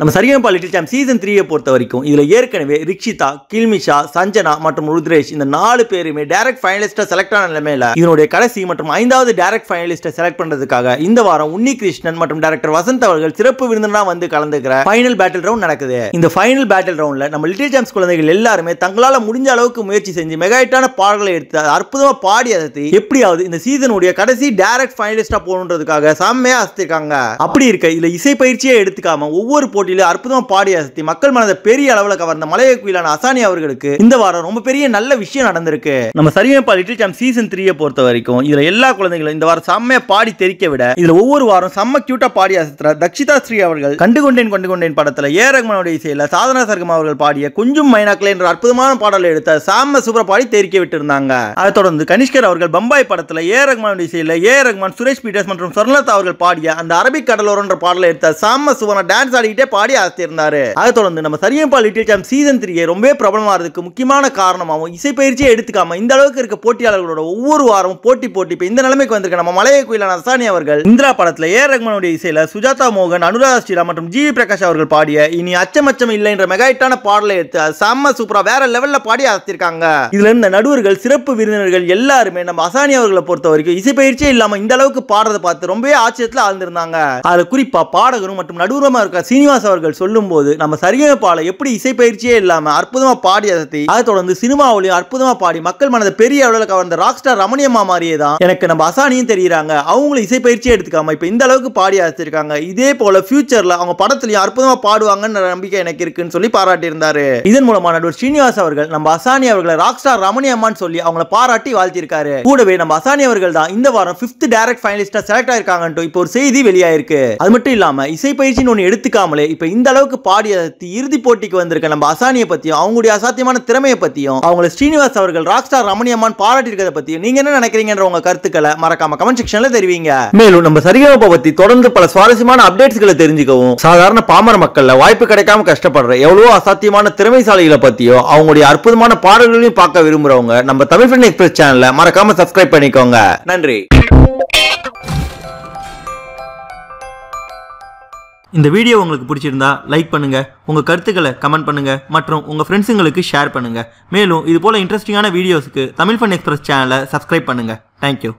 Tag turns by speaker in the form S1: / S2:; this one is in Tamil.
S1: நம்ம சரியான லிட்டில் சாம் சீசன் த்ரீயை பொறுத்த வரைக்கும் இதில் ஏற்கனவே ரிக்ஷிதா கில்மிஷா சஞ்சனா மற்றும் ருத்ரேஷ் இந்த நாலு பேருமே டேரக்ட் ஃபைனலிஸ்ட்டாக செலக்ட் ஆன நிலைமையில் இதனுடைய கடைசி மற்றும் ஐந்தாவது டேரக்ட் ஃபைனலிஸ்ட்டை செலக்ட் பண்ணுறதுக்காக இந்த வாரம் உன்னி கிருஷ்ணன் மற்றும் டேரக்டர் வசந்த் அவர்கள் சிறப்பு விருந்தினா வந்து கலந்துக்கிற ஃபைனல் பேட்டில் ரவுண்ட் நடக்குது இந்த ஃபைனல் பேட்டில் ரவுண்டில் நம்ம லிட்டில் சாம்ஸ் குழந்தைகள் எல்லாருமே தங்களால் முடிஞ்ச அளவுக்கு முயற்சி செஞ்சு மெகாயிட்டான பாடல்களை எடுத்து அற்புதமாக பாடி அதை எப்படியாவது இந்த சீசனுடைய கடைசி டேரக்ட் ஃபைனலிஸ்ட்டாக போகணுன்றதுக்காக செம்மையாக அசத்திருக்காங்க அப்படி இருக்க இதில் இசை பயிற்சியே எடுத்துக்காம ஒவ்வொரு போட்டி போட்டியில அற்புதமா பாடி அசத்தி மக்கள் மனதை பெரிய அளவில் கவர்ந்த மலைய குயிலான அசானி அவர்களுக்கு இந்த வாரம் ரொம்ப பெரிய நல்ல விஷயம் நடந்திருக்கு நம்ம சரியான லிட்டில் சாம் சீசன் த்ரீயை பொறுத்த வரைக்கும் இதுல எல்லா குழந்தைகளும் இந்த வாரம் செம்மையா பாடி தெரிக்க விட இதுல ஒவ்வொரு வாரம் செம்ம கியூட்டா பாடி அசத்துற தக்ஷிதா ஸ்ரீ அவர்கள் கண்டு கொண்டேன் கண்டு கொண்டேன் படத்துல ஏ ரகுமனுடைய இசையில சாதனா சர்க்கம் அவர்கள் பாடிய கொஞ்சம் மைனாக்கல என்ற அற்புதமான பாடலை எடுத்த சாம சூப்பர பாடி தெரிக்க இருந்தாங்க அதை தொடர்ந்து கனிஷ்கர் அவர்கள் பம்பாய் படத்துல ஏ ரகுமானுடைய இசையில ஏ ரகுமான் சுரேஷ் பீட்டர்ஸ் மற்றும் சொர்ணலதா அவர்கள் பாடிய அந்த அரபிக் கடலோரன்ற பாடலை எடுத்த சாம சுவன டான்ஸ் ஆடிக்கிட்டே பாடி அசைத்திருந்தாரு அதை தொடர்ந்து நம்ம சரியம்பா லிட்டில் சாம் சீசன் த்ரீ ரொம்பவே பிரபலமா முக்கியமான காரணமாகவும் இசைப்பயிற்சியை எடுத்துக்காம இந்த அளவுக்கு இருக்க போட்டியாளர்களோட ஒவ்வொரு வாரமும் போட்டி போட்டி இப்போ இந்த நிலைமைக்கு வந்திருக்க நம்ம மலைய குயிலான அசானி அவர்கள் இந்திரா படத்தில் ஏர் ரஹ்மானுடைய இசையில சுஜாதா மோகன் அனுராதா ஸ்ரீலா மற்றும் ஜி பிரகாஷ் அவர்கள் பாடிய இனி அச்சமச்சம் இல்லை என்ற மெகாயிட்டான பாடலை எடுத்து அது செம்ம சூப்பரா வேற லெவல்ல பாடி அசைத்திருக்காங்க இதுல இருந்த நடுவர்கள் சிறப்பு விருந்தினர்கள் எல்லாருமே நம்ம அசானி அவர்களை பொறுத்த வரைக்கும் இசைப்பயிற்சியே இல்லாம இந்த அளவுக்கு பாடுறதை பார்த்து ரொம்பவே ஆச்சரியத்தில் ஆழ்ந்திருந்தாங்க அது குறிப்பா பாடகரும் மற்றும் நடுவரமா இருக்க சீனிவாஸ் கண்ணதாஸ் அவர்கள் போது நம்ம சரிகமபால எப்படி இசைப்பயிற்சியே இல்லாம அற்புதமா பாடி அசத்தி அதை தொடர்ந்து சினிமாவிலையும் அற்புதமா பாடி மக்கள் மனதை பெரிய அளவில் கவர்ந்த ராக் ஸ்டார் ரமணியம்மா மாதிரியே தான் எனக்கு நம்ம அசானியும் தெரியுறாங்க அவங்களும் இசைப்பயிற்சியே எடுத்துக்காம இப்ப இந்த அளவுக்கு பாடி அசத்திருக்காங்க இதே போல பியூச்சர்ல அவங்க படத்துலயும் அற்புதமா பாடுவாங்கன்னு நம்பிக்கை எனக்கு இருக்குன்னு சொல்லி பாராட்டியிருந்தாரு இதன் மூலமா நடுவர் ஸ்ரீனிவாஸ் அவர்கள் நம்ம அசானி அவர்களை ராக் ஸ்டார் ரமணியம்மான்னு சொல்லி அவங்கள பாராட்டி வாழ்த்திருக்காரு கூடவே நம்ம அசானி அவர்கள் தான் இந்த வாரம் பிப்த் டேரக்ட் ஃபைனலிஸ்டா செலக்ட் ஆயிருக்காங்கன்ட்டு இப்போ ஒரு செய்தி வெளியாயிருக்கு அது மட்டும் இல்லாம இசை பயிற்சின்னு ஒன்று எடுத்துக்காமலே இப்போ இந்த அளவுக்கு பாடிய இறுதி போட்டிக்கு வந்திருக்க நம்ம அசானியை பற்றியும் அவங்களுடைய அசாத்தியமான திறமையை பற்றியும் அவங்களை ஸ்ரீனிவாஸ் அவர்கள் ராக் ஸ்டார் ரமணியம்மான் பாராட்டியிருக்கிறத பற்றியும் நீங்கள் என்ன நினைக்கிறீங்கன்ற உங்கள் கருத்துக்களை மறக்காம கமெண்ட் செக்ஷனில் தெரிவிங்க மேலும் நம்ம சரிகமப்பை பற்றி தொடர்ந்து பல சுவாரஸ்யமான அப்டேட்ஸ்களை தெரிஞ்சுக்கவும் சாதாரண பாமர மக்களில் வாய்ப்பு கிடைக்காம கஷ்டப்படுற எவ்வளோ அசாத்தியமான திறமைசாலிகளை பற்றியும் அவங்களுடைய அற்புதமான பாடல்களையும் பார்க்க விரும்புகிறவங்க நம்ம தமிழ் ஃபின் எக்ஸ்பிரஸ் சேனலில் மறக்காம சப்ஸ்கிரைப் பண்ணிக்கோங்க நன்றி இந்த வீடியோ உங்களுக்கு பிடிச்சிருந்தா லைக் பண்ணுங்கள் உங்கள் கருத்துக்களை கமெண்ட் பண்ணுங்கள் மற்றும் உங்கள் ஃப்ரெண்ட்ஸுங்களுக்கு ஷேர் பண்ணுங்கள் மேலும் இது போல் இன்ட்ரெஸ்டிங்கான வீடியோஸுக்கு தமிழ் ஃபன் எக்ஸ்பிரஸ் சேனலை சப்ஸ்கிரைப் பண்ணுங்கள் தேங்க்யூ